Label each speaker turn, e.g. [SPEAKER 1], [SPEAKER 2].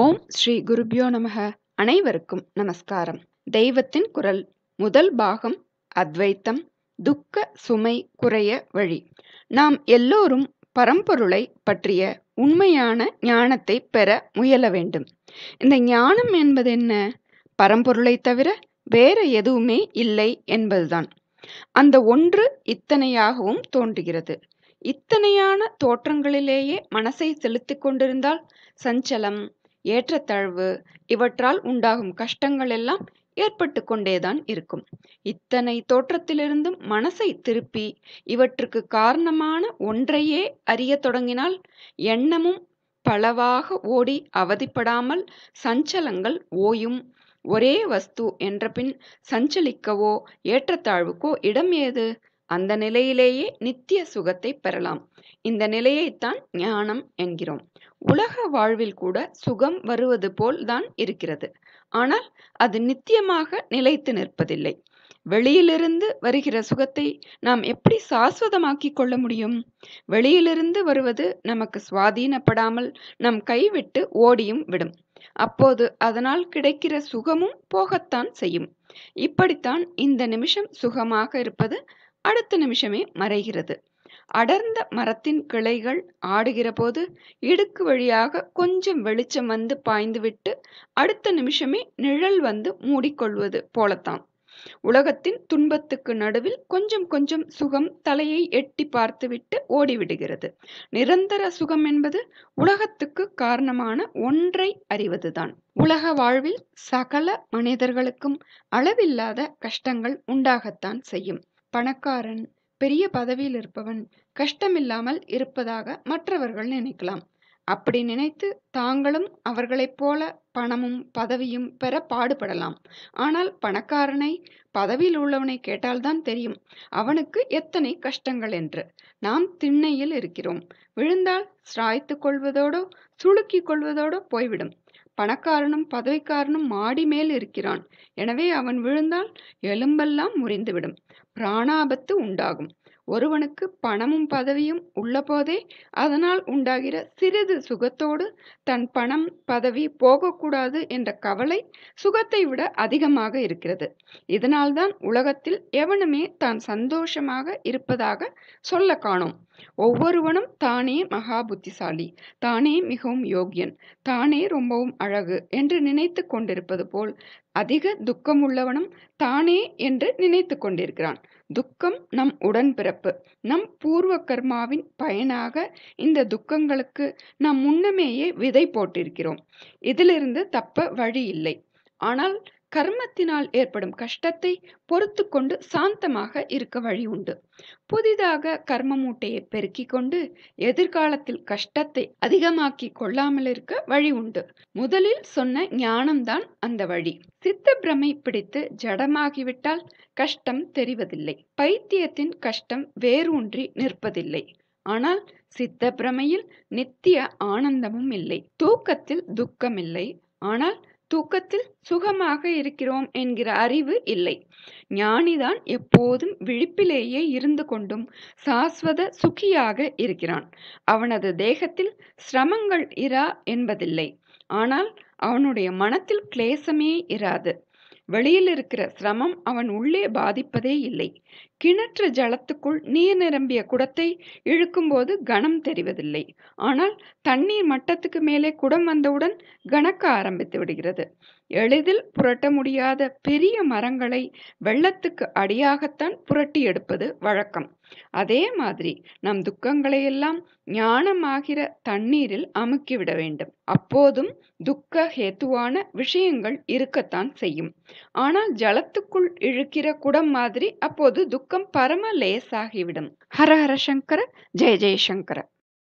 [SPEAKER 1] ஓம் ஸ்ரீ குருபியோ நமக அனைவருக்கும் நமஸ்காரம் தெய்வத்தின் குரல் முதல் பாகம் அத்வைத்தம் துக்க சுமை குறைய வழி நாம் எல்லோரும் பரம்பொருளை பற்றிய உண்மையான ஞானத்தை பெற முயல வேண்டும் இந்த ஞானம் என்பது என்ன பரம்பொருளை தவிர வேற எதுவுமே இல்லை என்பதுதான் அந்த ஒன்று இத்தனையாகவும் தோன்றுகிறது இத்தனையான தோற்றங்களிலேயே மனசை செலுத்திக் கொண்டிருந்தால் சஞ்சலம் ஏற்றத்தாழ்வு இவற்றால் உண்டாகும் கஷ்டங்கள் எல்லாம் ஏற்பட்டு கொண்டேதான் இருக்கும் இத்தனை தோற்றத்திலிருந்தும் மனசை திருப்பி இவற்றுக்கு காரணமான ஒன்றையே அறிய தொடங்கினால் எண்ணமும் பலவாக ஓடி அவதிப்படாமல் சஞ்சலங்கள் ஓயும் ஒரே வஸ்து என்ற பின் சஞ்சலிக்கவோ ஏற்றத்தாழ்வுக்கோ இடம் ஏது அந்த நிலையிலேயே நித்திய சுகத்தை பெறலாம் இந்த நிலையைத்தான் ஞானம் என்கிறோம் உலக வாழ்வில் கூட சுகம் வருவது போல் தான் இருக்கிறது ஆனால் அது நித்தியமாக நிலைத்து நிற்பதில்லை வெளியிலிருந்து வருகிற சுகத்தை நாம் எப்படி சாஸ்வதமாக்கி கொள்ள முடியும் வெளியிலிருந்து வருவது நமக்கு சுவாதீனப்படாமல் நம் கைவிட்டு ஓடியும் விடும் அப்போது அதனால் கிடைக்கிற சுகமும் போகத்தான் செய்யும் இப்படித்தான் இந்த நிமிஷம் சுகமாக இருப்பது அடுத்த நிமிஷமே மறைகிறது அடர்ந்த மரத்தின் கிளைகள் ஆடுகிற போது இடுக்கு வழியாக கொஞ்சம் வெளிச்சம் வந்து பாய்ந்துவிட்டு அடுத்த நிமிஷமே நிழல் வந்து மூடிக்கொள்வது போலத்தான் உலகத்தின் துன்பத்துக்கு நடுவில் கொஞ்சம் கொஞ்சம் சுகம் தலையை எட்டி பார்த்துவிட்டு ஓடிவிடுகிறது நிரந்தர சுகம் என்பது உலகத்துக்கு காரணமான ஒன்றை அறிவதுதான் உலக வாழ்வில் சகல மனிதர்களுக்கும் அளவில்லாத கஷ்டங்கள் உண்டாகத்தான் செய்யும் பணக்காரன் பெரிய பதவியில் இருப்பவன் கஷ்டமில்லாமல் இருப்பதாக மற்றவர்கள் நினைக்கலாம் அப்படி நினைத்து தாங்களும் அவர்களைப் போல பணமும் பதவியும் பெற பாடுபடலாம் ஆனால் பணக்காரனை பதவியில் உள்ளவனை கேட்டால்தான் தெரியும் அவனுக்கு எத்தனை கஷ்டங்கள் என்று நாம் திண்ணையில் இருக்கிறோம் விழுந்தால் சிராய்த்து கொள்வதோடோ சுளுக்கிக் கொள்வதோடோ போய்விடும் பணக்காரனும் பதவிக்காரனும் மாடி மேல் இருக்கிறான் எனவே அவன் விழுந்தால் எலும்பெல்லாம் முறிந்துவிடும் பிராணாபத்து உண்டாகும் ஒருவனுக்கு பணமும் பதவியும் உள்ளபோதே அதனால் உண்டாகிற சிறிது சுகத்தோடு தன் பணம் பதவி போகக்கூடாது என்ற கவலை சுகத்தை விட அதிகமாக இருக்கிறது இதனால்தான் உலகத்தில் எவனுமே தான் சந்தோஷமாக இருப்பதாக சொல்ல காணோம் ஒவ்வொருவனும் தானே மகா புத்திசாலி தானே மிகவும் யோகியன் தானே ரொம்பவும் அழகு என்று நினைத்து கொண்டிருப்பது போல் அதிக துக்கம் உள்ளவனும் தானே என்று நினைத்து கொண்டிருக்கிறான் துக்கம் நம் உடன்பிறப்பு நம் பூர்வ கர்மாவின் பயனாக இந்த துக்கங்களுக்கு நாம் முன்னமேயே விதை போட்டிருக்கிறோம் இதிலிருந்து தப்ப வழி இல்லை ஆனால் கர்மத்தினால் ஏற்படும் கஷ்டத்தை பொறுத்து கொண்டு சாந்தமாக இருக்க வழி உண்டு புதிதாக கர்ம மூட்டையை பெருக்கிக் கொண்டு எதிர்காலத்தில் கஷ்டத்தை அதிகமாக்கி கொள்ளாமல் இருக்க வழி உண்டு முதலில் சொன்ன ஞானம்தான் அந்த வழி சித்த பிரமை பிடித்து ஜடமாகிவிட்டால் கஷ்டம் தெரிவதில்லை பைத்தியத்தின் கஷ்டம் வேரூன்றி நிற்பதில்லை ஆனால் சித்த பிரமையில் நித்திய ஆனந்தமும் இல்லை தூக்கத்தில் துக்கமில்லை ஆனால் தூக்கத்தில் சுகமாக இருக்கிறோம் என்கிற அறிவு இல்லை ஞானிதான் எப்போதும் விழிப்பிலேயே இருந்து கொண்டும் சாஸ்வத சுகியாக இருக்கிறான் அவனது தேகத்தில் சிரமங்கள் இரா என்பதில்லை ஆனால் அவனுடைய மனத்தில் கிளேசமே இராது வெளியில் இருக்கிற சிரமம் அவன் உள்ளே பாதிப்பதே இல்லை கிணற்று ஜலத்துக்குள் நீர் நிரம்பிய குடத்தை இழுக்கும்போது கனம் தெரிவதில்லை ஆனால் தண்ணீர் மட்டத்துக்கு மேலே குடம் வந்தவுடன் கணக்க ஆரம்பித்து விடுகிறது எளிதில் புரட்ட முடியாத பெரிய மரங்களை வெள்ளத்துக்கு அடியாகத்தான் புரட்டி எடுப்பது வழக்கம் அதே மாதிரி நம் துக்கங்களையெல்லாம் ஞானமாகிற தண்ணீரில் அமுக்கிவிட வேண்டும் அப்போதும் துக்க ஹேத்துவான விஷயங்கள் இருக்கத்தான் செய்யும் ஆனால் ஜலத்துக்குள் இழுக்கிற குடம் மாதிரி அப்போது துக்க தூக்கம் பரம லேசாகிவிடும் ஹரஹர சங்கர ஜெய ஜெயசங்கர